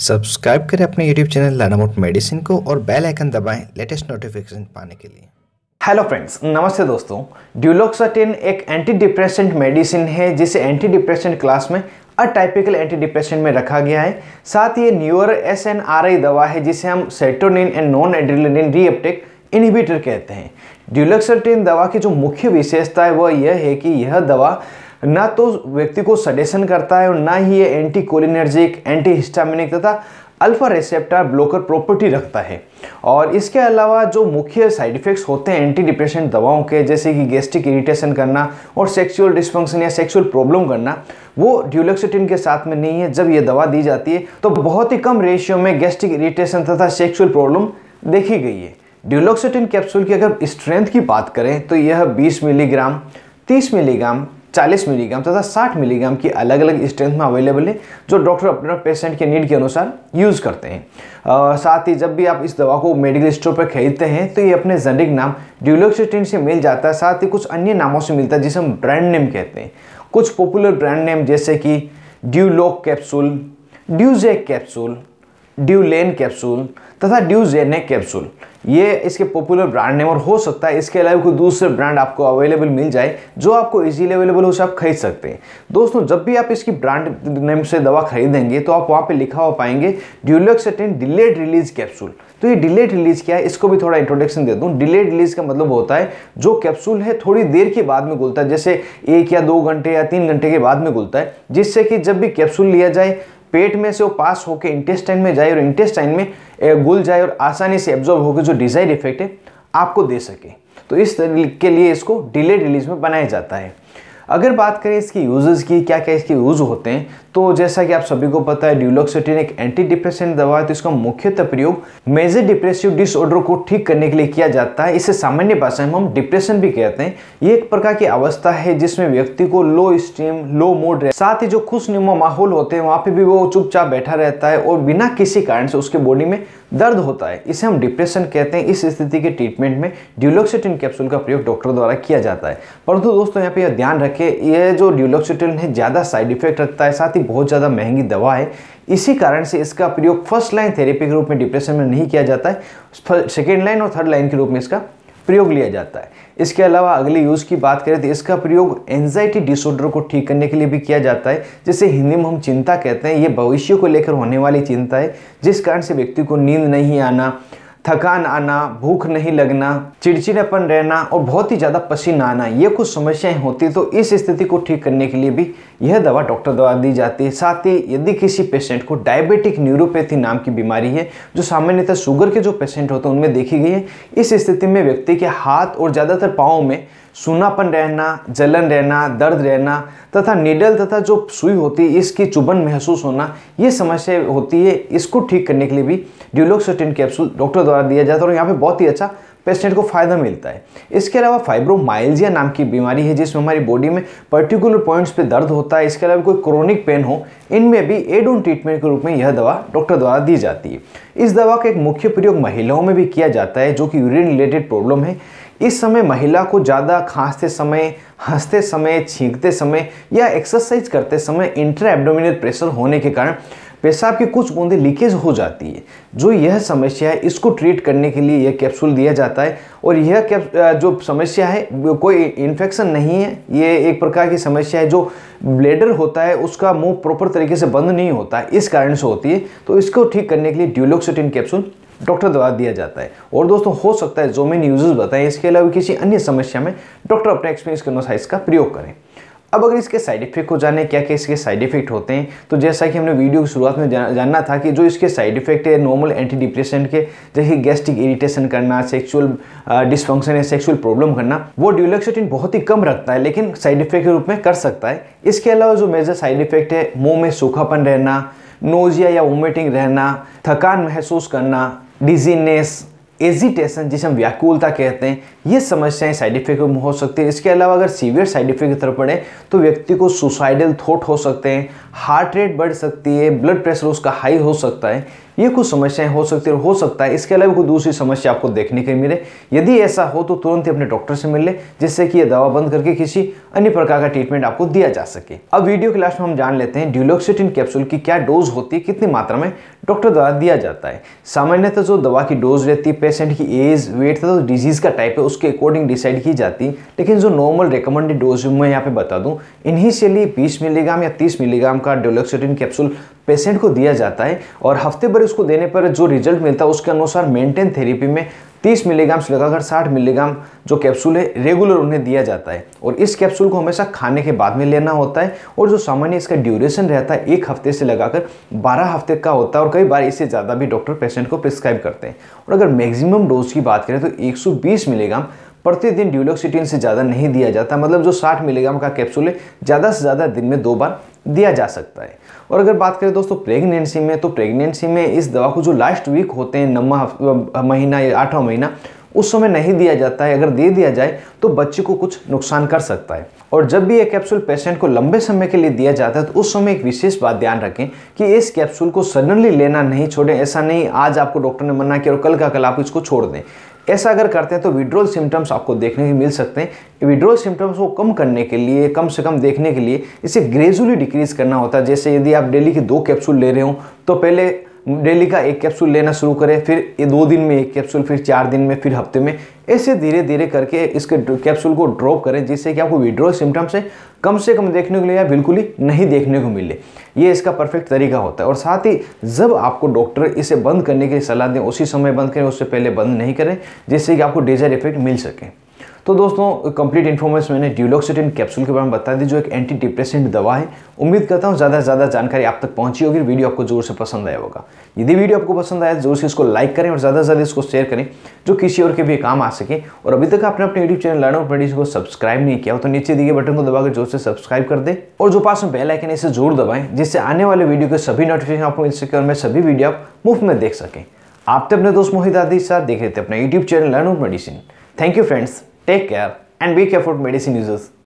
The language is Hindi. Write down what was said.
सब्सक्राइब करें अपने यूट्यूब चैनल लानामोट मेडिसिन को और बेल आइकन दबाएं लेटेस्ट नोटिफिकेशन पाने के लिए हेलो फ्रेंड्स नमस्ते दोस्तों ड्यूलोक्साटिन एक एंटी डिप्रेशेंट मेडिसिन है जिसे एंटी डिप्रेशेंट क्लास में अटाइपिकल एंटी डिप्रेशेंट में रखा गया है साथ ही न्यूर एस एन आर आई दवा है जिसे हम serotonin and noradrenaline reuptake inhibitor कहते हैं ड्यूलोक्साटिन दवा की जो मुख्य विशेषता है वह यह है कि यह दवा ना तो व्यक्ति को सडेशन करता है और ना ही ये एंटी कोलिनर्जिक एंटी हिस्टामिनिक तथा अल्फा रिसेप्टर ब्लॉकर प्रॉपर्टी रखता है और इसके अलावा जो मुख्य साइड इफेक्ट्स होते हैं एंटी डिप्रेशन दवाओं के जैसे कि गैस्ट्रिक इरिटेशन करना और सेक्सुअल डिस्फंक्शन या सेक्सुअल प्रॉब्लम करना वो ड्यूलेक्सिटिन के साथ में नहीं है जब ये दवा दी जाती है तो बहुत ही कम रेशियो में गैस्ट्रिक इरीटेशन तथा सेक्सुअल प्रॉब्लम देखी गई है ड्यूलोक्सिटिन कैप्सूल की अगर स्ट्रेंथ की बात करें तो यह 20 मिलीग्राम 30 मिलीग्राम 40 मिलीग्राम तथा 60 मिलीग्राम की अलग अलग स्ट्रेंथ में अवेलेबल है जो डॉक्टर अपने पेशेंट के नीड के अनुसार यूज़ करते हैं और साथ ही जब भी आप इस दवा को मेडिकल स्टोर पर खरीदते हैं तो ये अपने जेनरिक नाम ड्यूलोक्सिटिन से मिल जाता है साथ ही कुछ अन्य नामों से मिलता है जिसे हम ब्रांड नेम कहते हैं कुछ पॉपुलर ब्रांड नेम जैसे कि ड्यूलोक कैप्सूल ड्यूजेक कैप्सूल ड्यूलेन कैप्सूल तथा ड्यूजेनेक कैप्सूल ये इसके पॉपुलर ब्रांड नेम और हो सकता है इसके अलावा कोई दूसरे ब्रांड आपको अवेलेबल मिल जाए जो आपको इजीली अवेलेबल हो उसे आप खरीद सकते हैं दोस्तों जब भी आप इसकी ब्रांड नेम से दवा खरीदेंगे तो आप वहाँ पे लिखा हो पाएंगे ड्यूलोक्सेटिन डिलेड रिलीज कैप्सूल तो ये डिलेड रिलीज क्या है इसको भी थोड़ा इंट्रोडक्शन दे दूँ डिलेड रिलीज का मतलब होता है जो कैप्सूल है थोड़ी देर के बाद में घुलता है जैसे एक या दो घंटे या तीन घंटे के बाद में घुलता है जिससे कि जब भी कैप्सूल लिया जाए पेट में से वो पास होकर इंटेस्टाइन में जाए और इंटेस्टाइन में गुल जाए और आसानी से एब्जॉर्व होकर जो डिजाइड इफेक्ट है आपको दे सके तो इस के लिए इसको डिले रिलीज में बनाया जाता है अगर बात करें इसकी यूजेस की क्या क्या इसके यूज़ होते हैं तो जैसा कि आप सभी को पता है ड्यूलॉक्सेटिन एक एंटी डिप्रेसेंट दवा है तो इसका मुख्यतः प्रयोग मेजर डिप्रेसिव डिसऑर्डर को ठीक करने के लिए किया जाता है इसे सामान्य भाषा में हम डिप्रेशन भी कहते हैं ये एक प्रकार की अवस्था है जिसमें व्यक्ति को लो स्टीम लो मूड साथ ही जो खुशनुमा माहौल होते हैं वहाँ पे भी वो चुपचाप बैठा रहता है और बिना किसी कारण से उसके बॉडी में दर्द होता है इसे हम डिप्रेशन कहते हैं इस स्थिति के ट्रीटमेंट में ड्यूलोक्सिटिन कैप्सूल का प्रयोग डॉक्टर द्वारा किया जाता है परंतु दोस्तों यहाँ पे ध्यान रखें यह जो ड्यूलोक्सिटिन है ज़्यादा साइड इफेक्ट रखता है साथ ही बहुत ज़्यादा महंगी दवा है इसी कारण से इसका प्रयोग फर्स्ट लाइन थेरेपी के रूप में डिप्रेशन में नहीं किया जाता है सेकेंड लाइन और थर्ड लाइन के रूप में इसका प्रयोग लिया जाता है इसके अलावा अगले यूज़ की बात करें तो इसका प्रयोग एनजाइटी डिसऑर्डर को ठीक करने के लिए भी किया जाता है जिसे हिंदी में हम चिंता कहते हैं ये भविष्य को लेकर होने वाली चिंता है जिस कारण से व्यक्ति को नींद नहीं आना थकान आना भूख नहीं लगना चिड़चिड़ापन रहना और बहुत ही ज़्यादा पसीना आना ये कुछ समस्याएं होती तो इस स्थिति को ठीक करने के लिए भी यह दवा डॉक्टर द्वारा दी जाती है साथ ही यदि किसी पेशेंट को डायबिटिक न्यूरोपैथी नाम की बीमारी है जो सामान्यतः शुगर के जो पेशेंट होते हैं उनमें देखी गई है इस स्थिति में व्यक्ति के हाथ और ज़्यादातर पाँव में सूनापन रहना जलन रहना दर्द रहना तथा निडल तथा जो सुई होती है इसकी चुभन महसूस होना ये समस्या होती है इसको ठीक करने के लिए भी ड्यूलोक्सोटिन कैप्सूल डॉक्टर द्वारा दिया जाता है और यहाँ पे बहुत ही अच्छा पेशेंट को फायदा मिलता है इसके अलावा फाइब्रोमाइल्जिया नाम की बीमारी है जिसमें हमारी बॉडी में पर्टिकुलर पॉइंट्स पे दर्द होता है इसके अलावा कोई क्रोनिक पेन हो इनमें भी एडोन ट्रीटमेंट के रूप में यह दवा डॉक्टर द्वारा दी जाती है इस दवा का एक मुख्य प्रयोग महिलाओं में भी किया जाता है जो कि यूरिन रिलेटेड प्रॉब्लम है इस समय महिला को ज़्यादा खांसते समय हंसते समय छींकते समय या एक्सरसाइज करते समय इंट्रा एबडोमिनल प्रेशर होने के कारण पेशाब की कुछ बूंदें लीकेज हो जाती है जो यह समस्या है इसको ट्रीट करने के लिए यह कैप्सूल दिया जाता है और यह जो समस्या है कोई इन्फेक्शन नहीं है ये एक प्रकार की समस्या है जो ब्लेडर होता है उसका मुंह प्रॉपर तरीके से बंद नहीं होता है इस कारण से होती है तो इसको ठीक करने के लिए ड्यूलोक्सिटिन कैप्सूल डॉक्टर द्वारा दिया जाता है और दोस्तों हो सकता है जो मैंने यूजेस बताएं इसके अलावा किसी अन्य समस्या में डॉक्टर अपने एक्सपीरियंस के अनुसार इसका प्रयोग करें अब अगर इसके साइड इफेक्ट को जाने क्या क्या इसके साइड इफेक्ट होते हैं तो जैसा कि हमने वीडियो की शुरुआत में जानना था कि जो इसके साइड इफेक्ट है नॉर्मल एंटी डिप्रेशन के जैसे गैस्ट्रिक इरिटेशन करना सेक्सुअल डिसफंक्शन uh, या सेक्सुअल प्रॉब्लम करना वो ड्यूलेक्सोटिन बहुत ही कम रखता है लेकिन साइड इफेक्ट के रूप में कर सकता है इसके अलावा जो मेजर साइड इफेक्ट है मुँह में सूखापन रहना नोजिया या वोमिटिंग रहना थकान महसूस करना डिजीनेस एजिटेशन जिसे हम व्याकुलता कहते हैं ये समस्याएं साइड इफेक्ट में हो सकती है इसके अलावा अगर सीवियर साइड इफेक्ट की तरफ पड़े तो व्यक्ति को सुसाइडल थॉट हो सकते हैं हार्ट रेट बढ़ सकती है ब्लड प्रेशर उसका हाई हो सकता है ये कुछ समस्याएं हो सकती है हो सकता है इसके अलावा कोई दूसरी समस्या आपको देखने के मिले यदि ऐसा हो तो तुरंत ही अपने डॉक्टर से मिल ले जिससे कि यह दवा बंद करके किसी अन्य प्रकार का ट्रीटमेंट आपको दिया जा सके अब वीडियो के लास्ट में हम जान लेते हैं ड्यूलोक्सिटिन कैप्सूल की क्या डोज होती है कितनी मात्रा में डॉक्टर द्वारा दिया जाता है सामान्यतः जो दवा की डोज रहती है पेशेंट की एज वेट तथा तो डिजीज़ का टाइप है उसके अकॉर्डिंग डिसाइड की जाती है लेकिन जो नॉर्मल रिकमेंडेड डोज मैं यहाँ पे बता दूँ इन्हीं से लिए बीस मिलीग्राम या तीस मिलीग्राम का डोलोक्सोटिन कैप्सूल पेशेंट को दिया जाता है और हफ्ते भर उसको देने पर जो रिजल्ट मिलता है उसके अनुसार मेंटेन थेरेपी में 30 मिलीग्राम से लगाकर 60 मिलीग्राम जो कैप्सूल है रेगुलर उन्हें दिया जाता है और इस कैप्सूल को हमेशा खाने के बाद में लेना होता है और जो सामान्य इसका ड्यूरेशन रहता है एक हफ्ते से लगाकर 12 हफ्ते का होता है और कई बार इससे ज़्यादा भी डॉक्टर पेशेंट को प्रिस्क्राइब करते हैं और अगर मैक्सिमम डोज की बात करें तो एक मिलीग्राम प्रतिदिन ड्यूलोक्सिटीन से ज़्यादा नहीं दिया जाता मतलब जो 60 मिलीग्राम का कैप्सूल है ज़्यादा से ज़्यादा दिन में दो बार दिया जा सकता है और अगर बात करें दोस्तों प्रेगनेंसी में तो प्रेगनेंसी में इस दवा को जो लास्ट वीक होते हैं नवा महीना या आठवा महीना उस समय नहीं दिया जाता है अगर दे दिया जाए तो बच्चे को कुछ नुकसान कर सकता है और जब भी ये कैप्सूल पेशेंट को लंबे समय के लिए दिया जाता है तो उस समय एक विशेष बात ध्यान रखें कि इस कैप्सूल को सडनली लेना नहीं छोड़ें ऐसा नहीं आज आपको डॉक्टर ने मना किया और कल का कल आप इसको छोड़ दें ऐसा अगर करते हैं तो विड्रोल सिम्टम्स आपको देखने को मिल सकते हैं विड्रोल सिम्टम्स को कम करने के लिए कम से कम देखने के लिए इसे ग्रेजुअली डिक्रीज़ करना होता है जैसे यदि आप डेली के दो कैप्सूल ले रहे हो तो पहले डेली का एक कैप्सूल लेना शुरू करें फिर ये दो दिन में एक कैप्सूल फिर चार दिन में फिर हफ्ते में ऐसे धीरे धीरे करके इसके कैप्सूल को ड्रॉप करें जिससे कि आपको विड्रॉल सिम्टम्स है कम से कम देखने को मिले या बिल्कुल ही नहीं देखने को मिले ये इसका परफेक्ट तरीका होता है और साथ ही जब आपको डॉक्टर इसे बंद करने की सलाह दें उसी समय बंद करें उससे पहले बंद नहीं करें जिससे कि आपको डेजर इफेक्ट मिल सके तो दोस्तों कंप्लीट इन्फॉर्मेशन मैंने ड्यूलॉक्सिटिन कैप्सूल के बारे में बता दी जो एक एंटी डिप्रेसेंट दवा है उम्मीद करता हूँ ज़्यादा से ज़्यादा जानकारी आप तक पहुँची होगी वीडियो आपको जोर से पसंद आया होगा यदि वीडियो आपको पसंद आया तो जोर से इसको लाइक करें और ज़्यादा से ज़्यादा इसको शेयर करें जो किसी और के भी काम आ सके और अभी तक आपने अपने यूट्यूब चैनल लर्न ऑफ को सब्सक्राइब नहीं किया हो तो नीचे दिए बटन को दबाकर जोर से सब्सक्राइब कर दे और जो पास में बेलाइकन आइकन इसे जोर दबाएं जिससे आने वाले वीडियो के सभी नोटिफिकेशन आपको मिल सके और मैं सभी वीडियो आप मुफ्त में देख सकें आप तो अपने दोस्त मोहित आदि साथ देख रहे थे अपना YouTube channel learn of medicine thank you friends Take care and be careful medicine users.